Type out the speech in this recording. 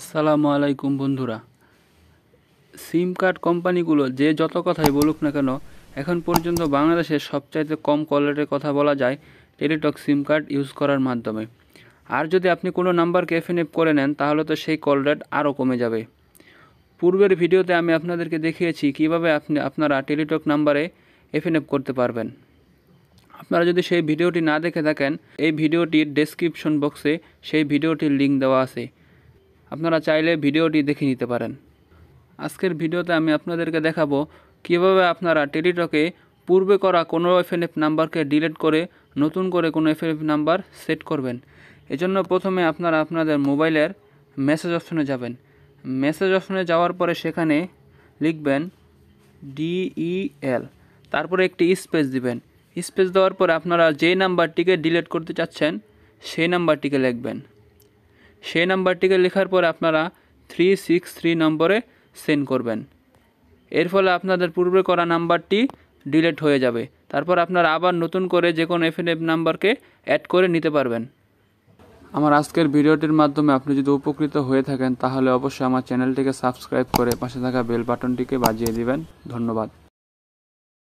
আসসালামু আলাইকুম বন্ধুরা সিম কার্ড কোম্পানিগুলো যে যত কথাই বলুক না কেন এখন পর্যন্ত বাংলাদেশে সবচাইতে কম কল রেটের কথা বলা যায় টেলিটক সিম কার্ড ইউজ করার মাধ্যমে আর যদি আপনি কোনো নাম্বারকে এফ এন করে নেন তাহলে তো সেই কল রেট আরও কমে যাবে পূর্বের ভিডিওতে আমি আপনাদেরকে দেখিয়েছি কিভাবে আপনি আপনারা টেলিটক নাম্বারে এফ এন করতে পারবেন আপনারা যদি সেই ভিডিওটি না দেখে থাকেন এই ভিডিওটির ডেসক্রিপশন বক্সে সেই ভিডিওটির লিঙ্ক দেওয়া আছে আপনারা চাইলে ভিডিওটি দেখে নিতে পারেন আজকের ভিডিওতে আমি আপনাদেরকে দেখাবো কিভাবে আপনারা টেলিটকে পূর্বে করা কোনো এফএনএফ নাম্বারকে ডিলিট করে নতুন করে কোনো এফএনএফ নাম্বার সেট করবেন এজন্য প্রথমে আপনারা আপনাদের মোবাইলের মেসেজ অপশনে যাবেন মেসেজ অপশনে যাওয়ার পরে সেখানে লিখবেন ডিইএল e তারপরে একটি স্পেস দিবেন স্পেস দেওয়ার পরে আপনারা যে নাম্বারটিকে ডিলিট করতে চাচ্ছেন সেই নাম্বারটিকে লিখবেন সেই নাম্বারটিকে লেখার পর আপনারা থ্রি সিক্স থ্রি নম্বরে সেন্ড করবেন এর ফলে আপনাদের পূর্বে করা নাম্বারটি ডিলেট হয়ে যাবে তারপর আপনারা আবার নতুন করে যে কোনো এফএনএফ নাম্বারকে অ্যাড করে নিতে পারবেন আমার আজকের ভিডিওটির মাধ্যমে আপনি যদি উপকৃত হয়ে থাকেন তাহলে অবশ্যই আমার চ্যানেলটিকে সাবস্ক্রাইব করে পাশে থাকা বেল বাটনটিকে বাজিয়ে দিবেন ধন্যবাদ